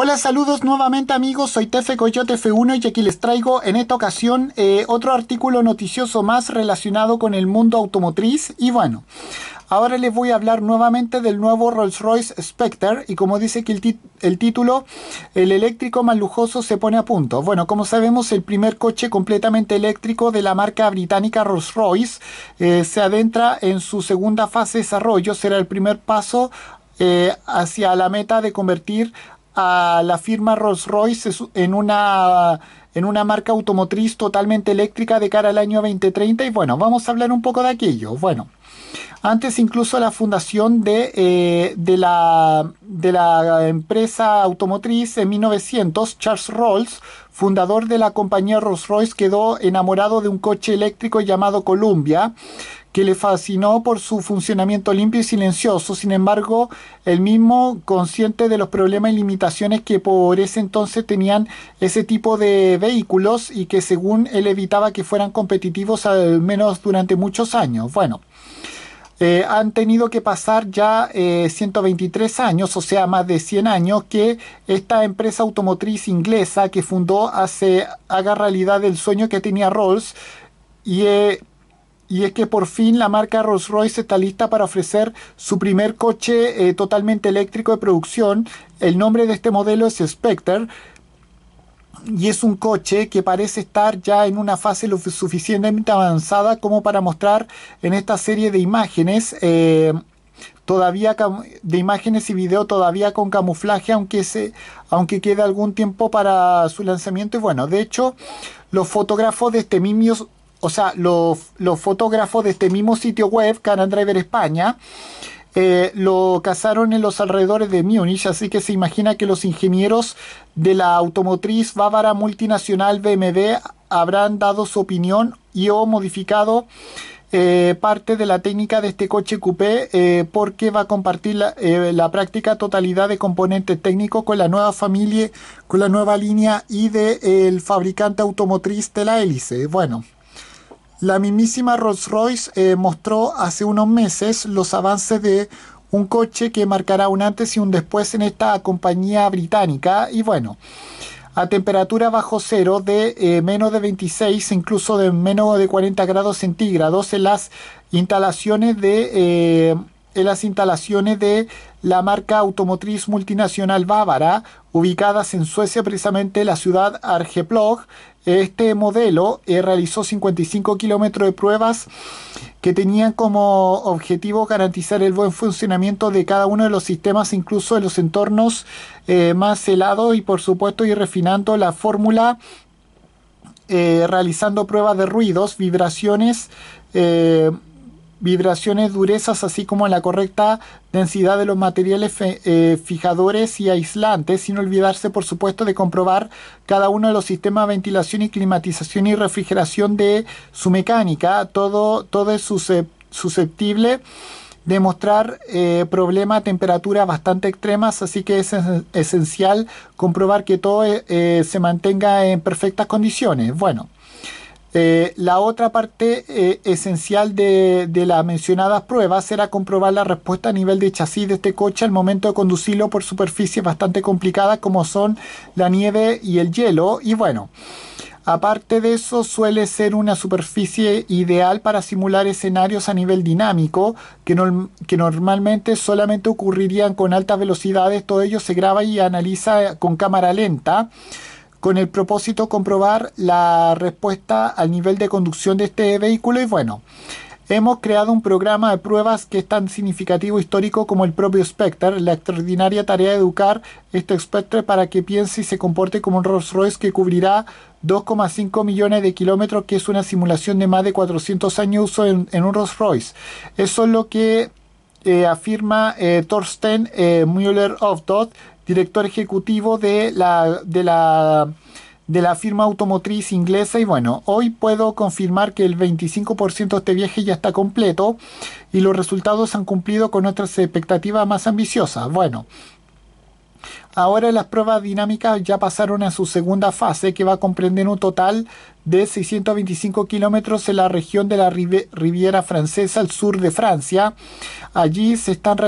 Hola, saludos nuevamente amigos, soy Tefe Coyote F1 y aquí les traigo en esta ocasión eh, otro artículo noticioso más relacionado con el mundo automotriz y bueno, ahora les voy a hablar nuevamente del nuevo Rolls Royce Spectre y como dice que el, título, el eléctrico más lujoso se pone a punto. Bueno, como sabemos el primer coche completamente eléctrico de la marca británica Rolls Royce eh, se adentra en su segunda fase de desarrollo, será el primer paso eh, hacia la meta de convertir a la firma Rolls-Royce en una, en una marca automotriz totalmente eléctrica de cara al año 2030 y bueno, vamos a hablar un poco de aquello. Bueno, antes incluso la fundación de, eh, de, la, de la empresa automotriz en 1900, Charles Rolls, fundador de la compañía Rolls-Royce, quedó enamorado de un coche eléctrico llamado Columbia, que le fascinó por su funcionamiento limpio y silencioso, sin embargo, el mismo consciente de los problemas y limitaciones que por ese entonces tenían ese tipo de vehículos y que según él evitaba que fueran competitivos al menos durante muchos años. Bueno, eh, han tenido que pasar ya 123 eh, años, o sea, más de 100 años, que esta empresa automotriz inglesa que fundó hace haga realidad el sueño que tenía Rolls y eh, y es que por fin la marca Rolls-Royce está lista para ofrecer su primer coche eh, totalmente eléctrico de producción. El nombre de este modelo es Spectre y es un coche que parece estar ya en una fase lo suficientemente avanzada como para mostrar en esta serie de imágenes. Eh, todavía de imágenes y video todavía con camuflaje aunque se aunque quede algún tiempo para su lanzamiento y bueno de hecho los fotógrafos de este mismo o sea, los, fotógrafos de este mismo sitio web, Canon Driver España, eh, lo cazaron en los alrededores de Múnich, así que se imagina que los ingenieros de la automotriz bávara multinacional BMW habrán dado su opinión y o modificado eh, parte de la técnica de este coche coupé eh, porque va a compartir la, práctica totalidad de componentes técnicos con la nueva familia, con la nueva línea y del fabricante automotriz de la hélice. Bueno. La mismísima Rolls-Royce eh, mostró hace unos meses los avances de un coche que marcará un antes y un después en esta compañía británica. Y bueno, a temperatura bajo cero de eh, menos de 26, incluso de menos de 40 grados centígrados en las instalaciones de... Eh, las instalaciones de la marca automotriz multinacional bávara, ubicadas en Suecia, precisamente la ciudad Argeplog, este modelo eh, realizó 55 kilómetros de pruebas que tenían como objetivo garantizar el buen funcionamiento de cada uno de los sistemas, incluso en los entornos eh, más helados y por supuesto ir refinando la fórmula, eh, realizando pruebas de ruidos, vibraciones, vibraciones durezas, así como la correcta densidad de los materiales eh, fijadores y aislantes, sin olvidarse, por supuesto, de comprobar cada uno de los sistemas de ventilación y climatización y refrigeración de su mecánica. Todo, todo es susceptible de mostrar eh, problemas a temperaturas bastante extremas, así que es esencial comprobar que todo eh, se mantenga en perfectas condiciones. Bueno. Eh, la otra parte eh, esencial de, las mencionadas pruebas será comprobar la respuesta a nivel de chasis de este coche al momento de conducirlo por superficies bastante complicadas como son la nieve y el hielo. Y bueno, Aparte de eso, suele ser una superficie ideal para simular escenarios a nivel dinámico, que, que, normalmente solamente ocurrirían con altas velocidades. Todo ello se graba y analiza con cámara lenta con el propósito de comprobar la respuesta al nivel de conducción de este vehículo y bueno, hemos creado un programa de pruebas que es tan significativo histórico como el propio Spectre, la extraordinaria tarea de educar este Spectre para que piense y se comporte como un Rolls Royce que cubrirá 2,5 millones de kilómetros, que es una simulación de más de 400 años uso en, en un Rolls Royce. Eso es lo que eh, afirma eh, Thorsten eh, müller Dot, director ejecutivo de la, de, la, de la firma automotriz inglesa. Y bueno, hoy puedo confirmar que el 25% de este viaje ya está completo y los resultados han cumplido con nuestras expectativas más ambiciosas. Bueno, Ahora las pruebas dinámicas ya pasaron a su segunda fase, que va a comprender un total de 625 kilómetros en la región de la Riviera Francesa, al sur de Francia. Allí se están,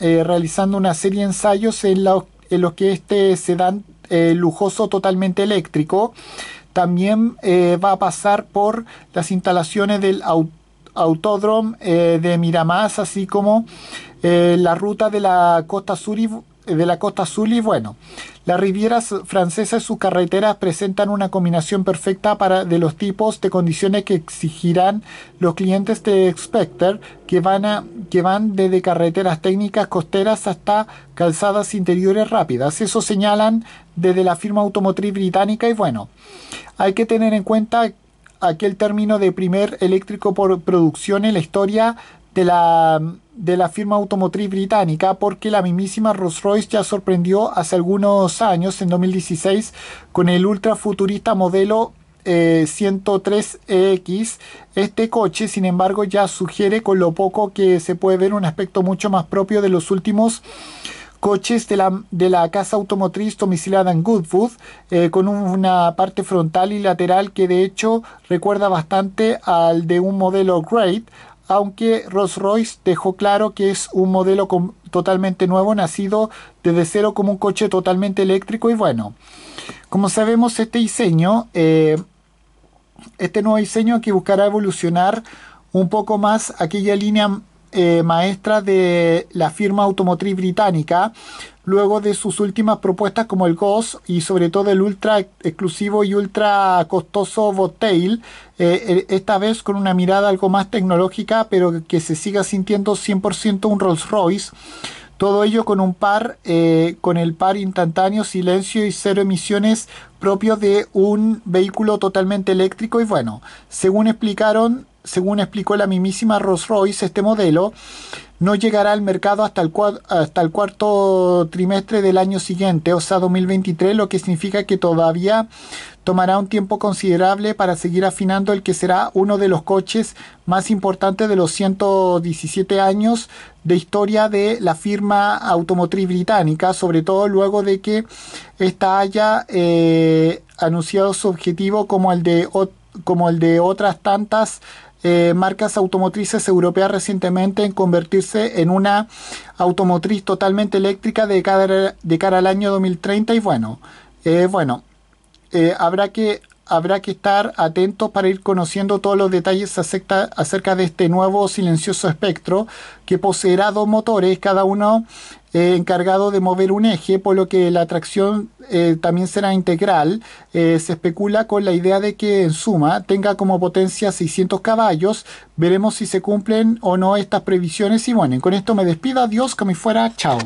eh, realizando una serie de ensayos en, los que este sedán eh, lujoso totalmente eléctrico también eh, va a pasar por las instalaciones del autódromo de Miramás, así como la ruta de la costa sur y de la costa azul y bueno, las rivieras francesas y sus carreteras presentan una combinación perfecta para, de los tipos de condiciones que exigirán los clientes de Spectre, que van, a, que van desde carreteras técnicas costeras hasta calzadas interiores rápidas. Eso señalan desde la firma automotriz británica y bueno, hay que tener en cuenta aquel término de primer eléctrico por producción en la historia de la de la firma automotriz británica porque la mismísima Rolls-Royce ya sorprendió hace algunos años, en 2016, con el ultra futurista modelo 103X. Eh, este coche, sin embargo, ya sugiere con lo poco que se puede ver un aspecto mucho más propio de los últimos coches de la, de la casa automotriz domicilada en Goodwood, eh, con una parte frontal y lateral que de hecho recuerda bastante al de un modelo Great, aunque Rolls-Royce dejó claro que es un modelo totalmente nuevo, nacido desde cero como un coche totalmente eléctrico y bueno, como sabemos este diseño, eh, este nuevo diseño que buscará evolucionar un poco más aquella línea eh, maestra de la firma automotriz británica, luego de sus últimas propuestas como el Ghost y sobre todo el ultra exclusivo y ultra costoso Botail, eh, eh, esta vez con una mirada algo más tecnológica, pero que se siga sintiendo 100% un Rolls Royce. Todo ello con un par, eh, con el par instantáneo, silencio y cero emisiones propio de un vehículo totalmente eléctrico. Y bueno, según explicaron, según explicó la mismísima Rolls Royce, este modelo no llegará al mercado hasta el, cuarto trimestre del año siguiente, o sea 2023, lo que significa que todavía tomará un tiempo considerable para seguir afinando el que será uno de los coches más importantes de los 117 años de historia de la firma automotriz británica, sobre todo luego de que esta haya eh, anunciado su objetivo como el de, como el de otras tantas eh, marcas automotrices europeas recientemente en convertirse en una automotriz totalmente eléctrica de cara, de cara al año 2030 y bueno, eh, bueno, eh, habrá que habrá que estar atentos para ir conociendo todos los detalles acerca, de este nuevo silencioso espectro que poseerá dos motores, cada uno eh, encargado de mover un eje, por lo que la tracción eh, también será integral. Eh, se especula con la idea de que en suma tenga como potencia 600 caballos. Veremos si se cumplen o no estas previsiones. Y bueno, con esto me despido. Adiós, que me fuera. Chao.